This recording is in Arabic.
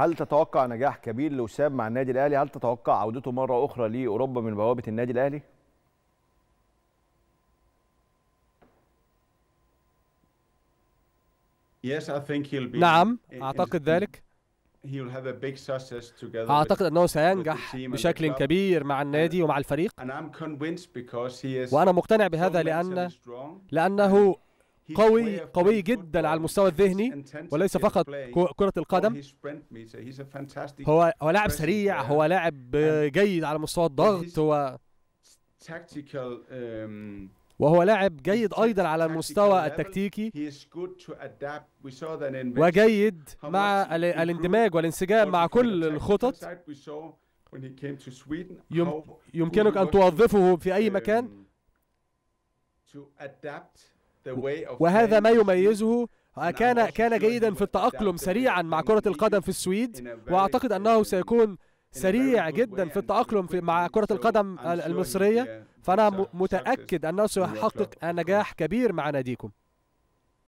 هل تتوقع نجاح كبير لوسام مع النادي الاهلي هل تتوقع عودته مره اخرى لاوروبا من بوابه النادي الاهلي نعم اعتقد ذلك أعتقد أنه سينجح بشكل كبير مع النادي ومع الفريق وأنا مقتنع بهذا لأن لأنه قوي قوي جدا على المستوى الذهني وليس فقط كرة oh, القدم هو هو لاعب سريع هو لاعب جيد على مستوى الضغط و um, وهو لاعب جيد ايضا على المستوى التكتيكي وجيد مع الاندماج والانسجام مع كل الخطط يمكنك ان توظفه في اي مكان um, وهذا ما يميزه كان كان جيدا في التأقلم سريعا مع كرة القدم في السويد وأعتقد أنه سيكون سريع جدا في التأقلم في مع كرة القدم المصرية فأنا متأكد أنه سيحقق نجاح كبير مع ناديكم